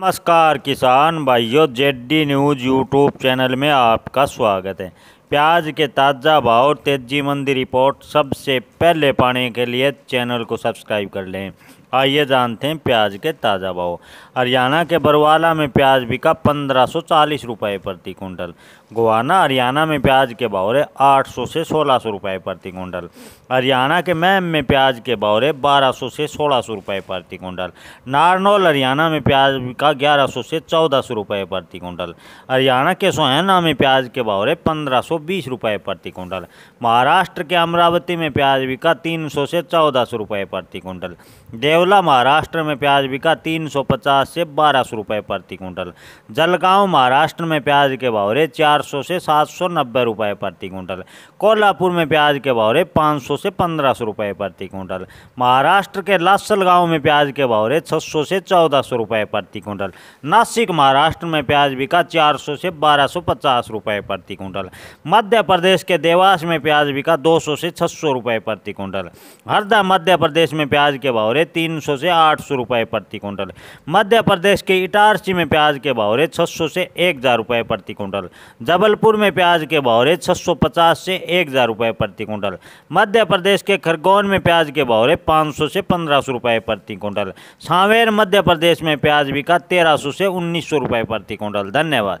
नमस्कार किसान भाइयों जेडी न्यूज़ यूट्यूब चैनल में आपका स्वागत है प्याज के ताज़ा भाव और तेजी मंदी रिपोर्ट सबसे पहले पाने के लिए चैनल को सब्सक्राइब कर लें आइए जानते हैं प्याज के ताज़ा भाव हरियाणा के बरवाला में प्याज बिका पंद्रह सौ चालीस रुपये प्रति कुंटल गोवाना हरियाणा में प्याज के बावरे आठ सौ से सोलह सौ रुपये प्रति कुंटल हरियाणा के मैम में प्याज के बावरे बारह सौ से सोलह सौ रुपये प्रति कुंटल नारनौल हरियाणा में प्याज बिका ग्यारह सौ से चौदह सौ रुपये प्रति कुंटल हरियाणा के सोहना में प्याज के बावरे पंद्रह सौ बीस रुपये प्रति कुंटल महाराष्ट्र के अमरावती में प्याज बिका तीन सौ से चौदह सौ रुपये प्रति कुंटल देव येवला महाराष्ट्र में प्याज बिका तीन सौ पचास से बारह सौ रुपये प्रति कुंटल जलगांव महाराष्ट्र में प्याज के भावरे 400 से सात सौ नब्बे रुपये प्रति कुंटल कोल्हापुर में प्याज के भावरे 500 सौ से पंद्रह सौ रुपये प्रति कुंटल महाराष्ट्र के लासल गाँव में प्याज के भावरे रहे छः सौ से चौदह सौ रुपये प्रति कुंटल नासिक महाराष्ट्र में प्याज बिका चार सौ से बारह सौ पचास रुपये प्रति कुंटल मध्य प्रदेश के देवास में प्याज बिका दो सौ से छः सौ रुपये प्रति कुंटल हरदा मध्य प्रदेश में प्याज के भावरे तीन तीन सौ से आठ सौ रुपये प्रति क्विंटल मध्य प्रदेश के इटारसी में प्याज के भाव रहे छः सौ से एक हज़ार रुपये प्रति क्विंटल जबलपुर में प्याज के भाव रहे छः सौ पचास से एक हज़ार रुपये प्रति क्विंटल मध्य प्रदेश के खरगोन में प्याज के भाव रहे पाँच सौ से पंद्रह सौ रुपये प्रति क्विंटल सांवेर मध्य प्रदेश में प्याज बिका तेरह सौ से उन्नीस सौ रुपये प्रति क्विंटल धन्यवाद